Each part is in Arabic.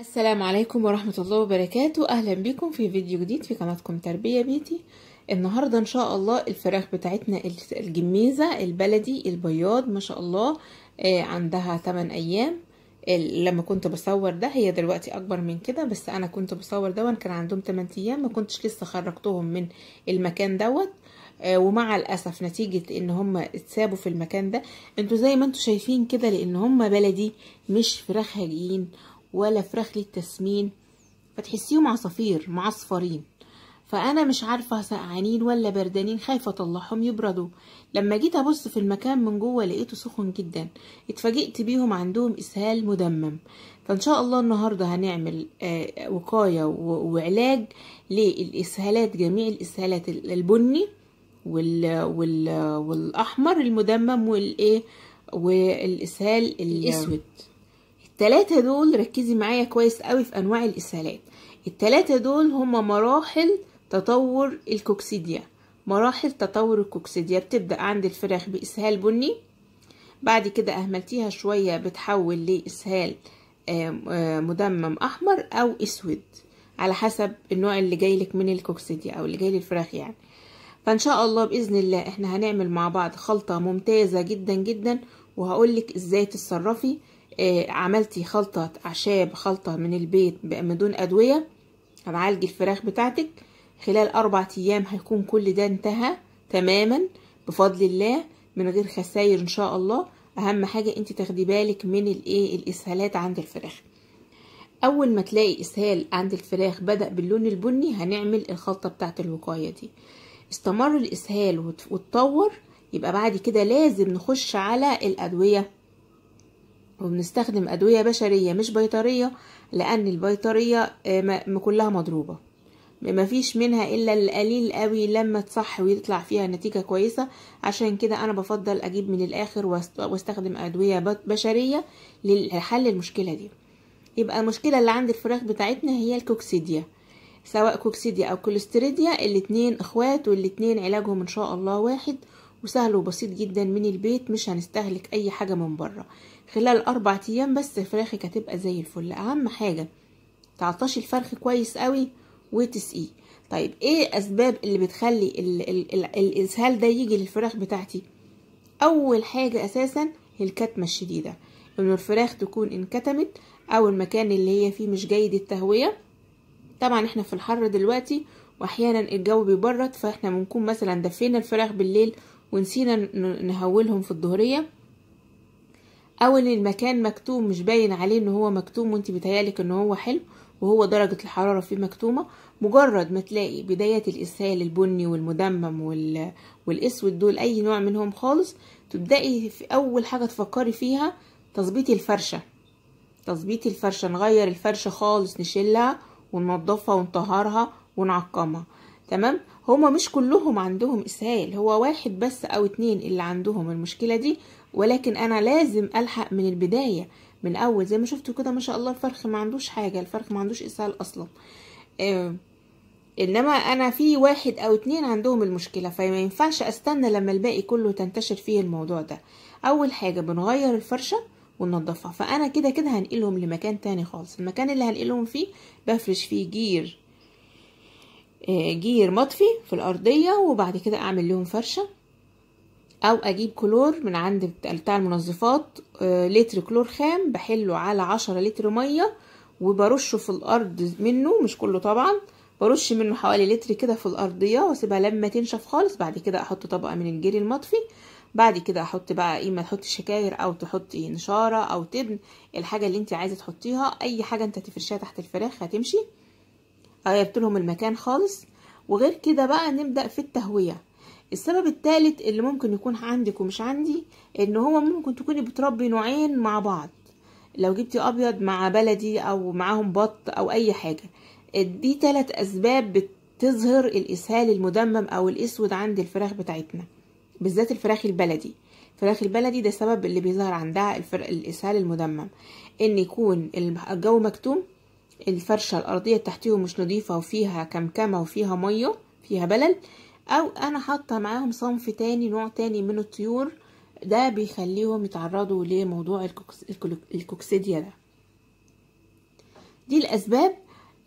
السلام عليكم ورحمة الله وبركاته أهلا بكم في فيديو جديد في قناتكم تربية بيتي النهاردة إن شاء الله الفراخ بتاعتنا الجميزة البلدي البياض ما شاء الله آه، عندها 8 أيام لما كنت بصور ده هي دلوقتي اكبر من كده بس انا كنت بصور ده كان عندهم 8 ايام ما كنتش لسه خرجتهم من المكان دوت آه، ومع الاسف نتيجه ان هم اتسابوا في المكان ده انتوا زي ما انتوا شايفين كده لان هم بلدي مش فراخ هجين ولا فراخ للتسمين فتحسيهم عصافير معصفرين فانا مش عارفه سقعانين ولا بردانين خايفه اطلعهم يبردوا لما جيت ابص في المكان من جوه لقيته سخن جدا اتفاجئت بيهم عندهم اسهال مدمم فان شاء الله النهارده هنعمل آه، وقايه وعلاج للاسهالات جميع الاسهالات البني وال وال والاحمر المدمم والايه والاسهال الاسود التلاتة دول ركزي معايا كويس قوي في انواع الاسهالات التلاتة دول هما مراحل تطور الكوكسيديا مراحل تطور الكوكسيديا بتبدأ عند الفراخ بإسهال بني بعد كده أهملتيها شوية بتحول لإسهال مدمم أحمر أو أسود على حسب النوع اللي جايلك من الكوكسيديا أو اللي جاي للفراخ يعني فإن شاء الله بإذن الله إحنا هنعمل مع بعض خلطة ممتازة جدا جدا وهقولك إزاي تتصرفي إيه، عملتي خلطة أعشاب خلطة من البيت بدون أدوية هتعالجي الفراخ بتاعتك خلال أربع أيام هيكون كل ده انتهى تماما بفضل الله من غير خساير إن شاء الله أهم حاجة أنت تاخدي بالك من الإيه الإسهالات عند الفراخ أول ما تلاقي إسهال عند الفراخ بدأ باللون البني هنعمل الخلطة بتاعت الوقاية دي استمر الإسهال وتطور يبقى بعد كده لازم نخش على الأدوية وبنستخدم أدوية بشرية مش بيطرية لأن البيطرية آه، كلها مضروبة مفيش منها إلا القليل قوي لما تصح ويطلع فيها نتيجة كويسة عشان كده أنا بفضل أجيب من الآخر واستخدم أدوية بشرية لحل المشكلة دي يبقى المشكلة اللي عند الفراخ بتاعتنا هي الكوكسيديا سواء كوكسيديا أو كوليستريديا الاتنين إخوات والاتنين علاجهم إن شاء الله واحد وسهل وبسيط جدا من البيت مش هنستهلك أي حاجة من بره خلال اربع ايام بس فراخك هتبقى زي الفل اهم حاجه تعطشي الفرخ كويس قوي وتسقيه طيب ايه اسباب اللي بتخلي ال الـ الـ الاسهال ده يجي للفراخ بتاعتي اول حاجه اساسا الكتمه الشديده ان الفراخ تكون انكتمت او المكان اللي هي فيه مش جيد التهويه طبعا احنا في الحر دلوقتي واحيانا الجو بيبرد فاحنا بنكون مثلا دفينا الفراخ بالليل ونسينا نهولهم في الظهريه او ان المكان مكتوم مش باين عليه ان هو مكتوم وانت بتهيالك ان هو حلو وهو درجة الحرارة فيه مكتومة مجرد ما تلاقي بداية الإسهال البني والمدمم وال... والأسود دول أي نوع منهم خالص تبدأي في أول حاجة تفكري فيها تظبيط الفرشة تظبيط الفرشة نغير الفرشة خالص نشيلها وننضفها ونطهرها ونعقمها تمام هما مش كلهم عندهم اسهال هو واحد بس او اتنين اللي عندهم المشكله دي ولكن انا لازم الحق من البدايه من اول زي ما شفتوا كده ما شاء الله الفرخ ما عندوش حاجه الفرخ ما عندوش اسهال اصلا آه، انما انا في واحد او اتنين عندهم المشكله فما ينفعش استنى لما الباقي كله تنتشر فيه الموضوع ده اول حاجه بنغير الفرشه وننضفها فانا كده كده هنقلهم لمكان تاني خالص المكان اللي هنقلهم فيه بفرش فيه جير آه، جير مطفي في الأرضية وبعد كده أعمل لهم فرشة أو أجيب كلور من عند بتاع المنظفات آه، لتر كلور خام بحله على عشرة لتر مية وبرشه في الأرض منه مش كله طبعا برش منه حوالي لتر كده في الأرضية واسيبها لما تنشف خالص بعد كده أحط طبقة من الجير المطفي بعد كده احط بقى ايه ما شكاير او تحطي نشاره او تبن الحاجه اللي انت عايزه تحطيها اي حاجه انت تفرشها تحت الفراخ هتمشي غيرت لهم المكان خالص وغير كده بقى نبدأ في التهوية السبب الثالث اللي ممكن يكون عندك ومش عندي ان هو ممكن تكوني بتربي نوعين مع بعض لو جبتي ابيض مع بلدي او معاهم بط او اي حاجه دي ثلاث اسباب بتظهر الاسهال المدمم او الاسود عند الفراخ بتاعتنا بالذات الفراخ البلدي الفراخ البلدي ده السبب اللي بيظهر عندها الفر... الاسهال المدمم ان يكون الجو مكتوم الفرشة الأرضية تحتيهم مش نظيفة وفيها كمكمة وفيها مية فيها بلل أو أنا حاطة معاهم صنف تاني نوع تاني من الطيور ده بيخليهم يتعرضوا لموضوع الكوكسيديا ده دي الأسباب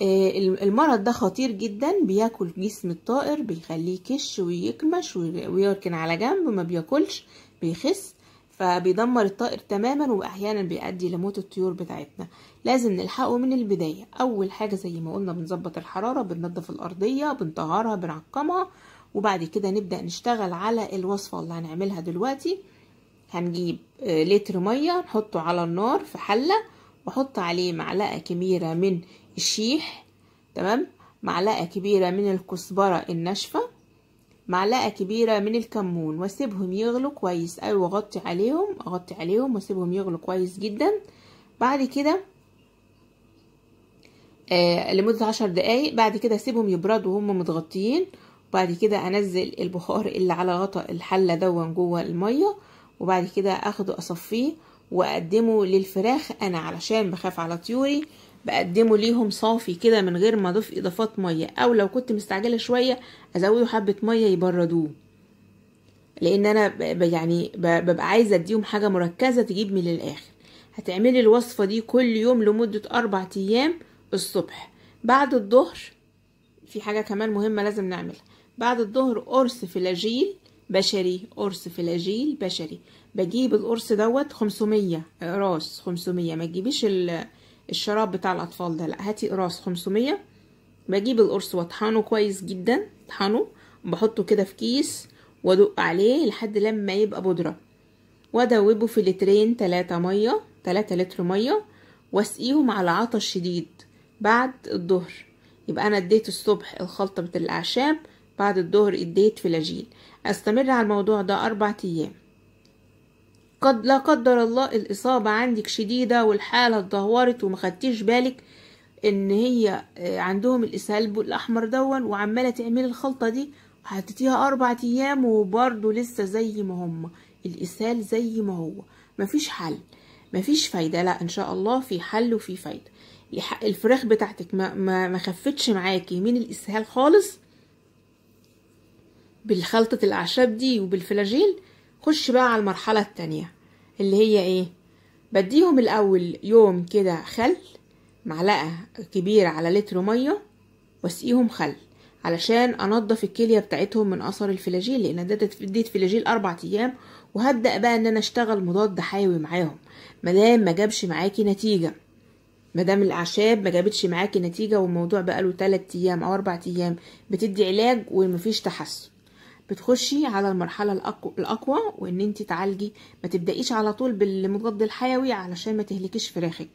آه، المرض ده خطير جدا بياكل جسم الطائر بيخليه يكش ويكمش ويركن على جنب ما بياكلش بيخس فبيدمر الطائر تماما واحيانا بيؤدي لموت الطيور بتاعتنا لازم نلحقه من البدايه اول حاجه زي ما قلنا بنظبط الحراره بننظف الارضيه بنطهرها بنعقمها وبعد كده نبدا نشتغل على الوصفه اللي هنعملها دلوقتي هنجيب آه، لتر ميه نحطه على النار في حله واحط عليه معلقه كبيره من الشيح تمام معلقه كبيره من الكزبره الناشفه معلقة كبيرة من الكمون واسيبهم يغلوا كويس قوي أيوة، واغطي عليهم اغطي عليهم واسيبهم يغلوا كويس جدا بعد كده آه لمدة عشر دقايق بعد كده اسيبهم يبردوا وهم متغطيين وبعد كده انزل البخار اللي على غطا الحلة دون جوه المية وبعد كده اخده اصفيه واقدمه للفراخ انا علشان بخاف على طيوري بقدمه ليهم صافي كده من غير ما اضيف اضافات ميه او لو كنت مستعجله شويه ازوده حبه ميه يبردوه لان انا يعني ببقى عايزه اديهم حاجه مركزه تجيب من الاخر هتعملي الوصفه دي كل يوم لمده اربع ايام الصبح بعد الظهر في حاجه كمان مهمه لازم نعملها بعد الظهر قرص فلاجيل بشري قرص فلاجيل بشري بجيب القرص دوت 500 راس 500 ما تجيبيش ال الشراب بتاع الاطفال ده لا هاتي قراص 500 بجيب القرص واطحنه كويس جدا اطحنه بحطه كده في كيس وادق عليه لحد لما يبقى بودره وادوبه في لترين تلاتة ميه تلاتة لتر ميه واسقيهم على عطش شديد بعد الظهر يبقى انا اديت الصبح الخلطه بتاع الاعشاب بعد الظهر اديت فلاجيل استمر على الموضوع ده اربع ايام قد لا قدر الله الإصابة عندك شديدة والحالة اتدهورت ومخدتيش بالك إن هي آه، عندهم الإسهال الأحمر دون وعمالة تعملي الخلطة دي وحطيتيها أربع أيام وبرضه لسه زي ما هما الإسهال زي ما هو مفيش حل مفيش فايدة لا إن شاء الله في حل وفي فايدة الفراخ بتاعتك ما, ما, ما خفتش معاكي من الإسهال خالص بالخلطة الأعشاب دي وبالفلاجيل خش بقى على المرحلة التانية اللي هي ايه بديهم الاول يوم كده خل معلقة كبيرة على لتر مية واسقيهم خل علشان انضف الكلية بتاعتهم من اثر الفلاجيل لان ده اديت فلاجيل اربع ايام وهبدأ بقى ان انا اشتغل مضاد حيوي معاهم مدام ما جابش معاكي نتيجة مدام الاعشاب ما جابتش معاكي نتيجة والموضوع بقى له 3 ايام او 4 ايام بتدي علاج ومفيش تحسن بتخشي على المرحله الأقو... الاقوى وان انت تعالجي ما تبدايش على طول بالمضاد الحيوي علشان ما تهلكيش فراخك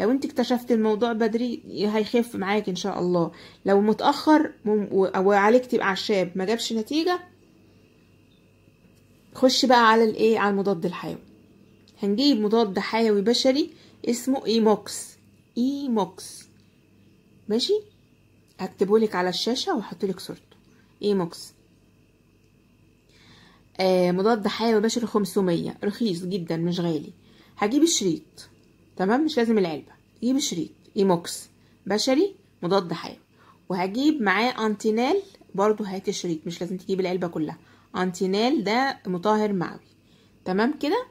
لو انت اكتشفت الموضوع بدري هيخف معاك ان شاء الله لو متاخر مم... وعالجتي باعشاب ما جابش نتيجه خشي بقى على الايه على المضاد الحيوي هنجيب مضاد حيوي بشري اسمه ايموكس ايموكس ماشي هكتبهولك على الشاشه واحطلك صورته ايموكس آه، مضاد حيوي بشري 500 رخيص جدا مش غالي هجيب الشريط تمام مش لازم العلبه اجيب الشريط ايموكس بشري مضاد حيوي وهجيب معاه انتينال برضو هات الشريط مش لازم تجيب العلبه كلها انتينال ده مطهر معوي تمام كده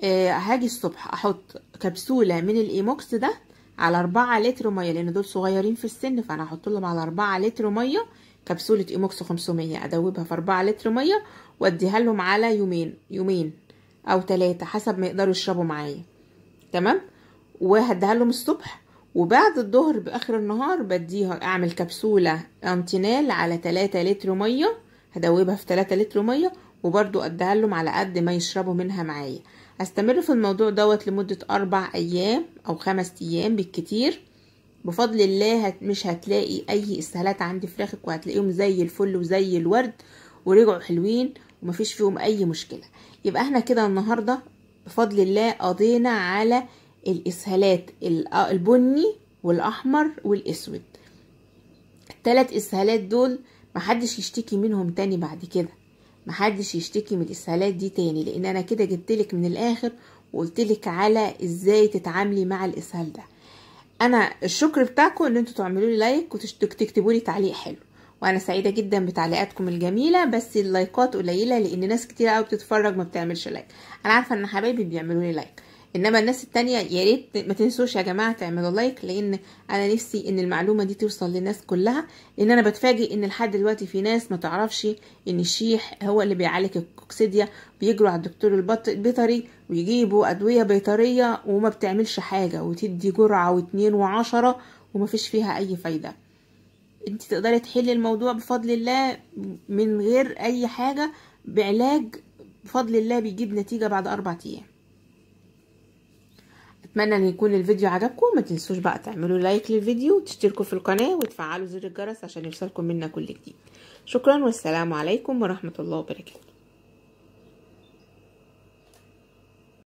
آه هاجي الصبح احط كبسوله من الايموكس ده على 4 لتر ميه لان دول صغيرين في السن فانا هحط لهم على 4 لتر ميه كبسولة ايموكس 500 ادوبها في 4 لتر ميه واديها لهم على يومين يومين او ثلاثة حسب ما يقدروا يشربوا معايا تمام وهديها لهم الصبح وبعد الظهر باخر النهار بديها اعمل كبسولة انتينال على 3 لتر ميه هدوبها في 3 لتر ميه وبرضو اديها لهم على قد ما يشربوا منها معايا استمر في الموضوع دوت لمدة اربع ايام او خمس ايام بالكتير بفضل الله مش هتلاقي اي اسهالات عندي فراخك وهتلاقيهم زي الفل وزي الورد ورجعوا حلوين ومفيش فيهم اي مشكله يبقى احنا كده النهارده بفضل الله قضينا على الاسهالات آه، البني والاحمر والاسود التلات اسهالات دول محدش يشتكي منهم تاني بعد كده محدش يشتكي من الاسهالات دي تاني لان انا كده جبتلك من الاخر وقلتلك على ازاي تتعاملي مع الاسهال ده انا الشكر بتاعكم ان انتوا تعملوا لي لايك وتكتبوا لي تعليق حلو وانا سعيده جدا بتعليقاتكم الجميله بس اللايكات قليله لان ناس كتير قوي بتتفرج ما بتعملش لايك انا عارفه ان حبايبي بيعملوا لي لايك انما الناس التانية يا ريت ما تنسوش يا جماعه تعملوا لايك لان انا نفسي ان المعلومه دي توصل للناس كلها لان انا بتفاجئ ان لحد دلوقتي في ناس ما تعرفش ان الشيح هو اللي بيعالج الكوكسيديا بيجروا على الدكتور البيطري ويجيبوا ادويه بيطريه وما بتعملش حاجه وتدي جرعه واتنين وعشره ومفيش فيها اي فايده انت تقدري تحلي الموضوع بفضل الله من غير اي حاجه بعلاج بفضل الله بيجيب نتيجه بعد اربع ايام اتمنى ان يكون الفيديو عجبكم ما تنسوش بقى تعملوا لايك للفيديو وتشتركوا في القناه وتفعلوا زر الجرس عشان يوصلكم منا كل جديد شكرا والسلام عليكم ورحمه الله وبركاته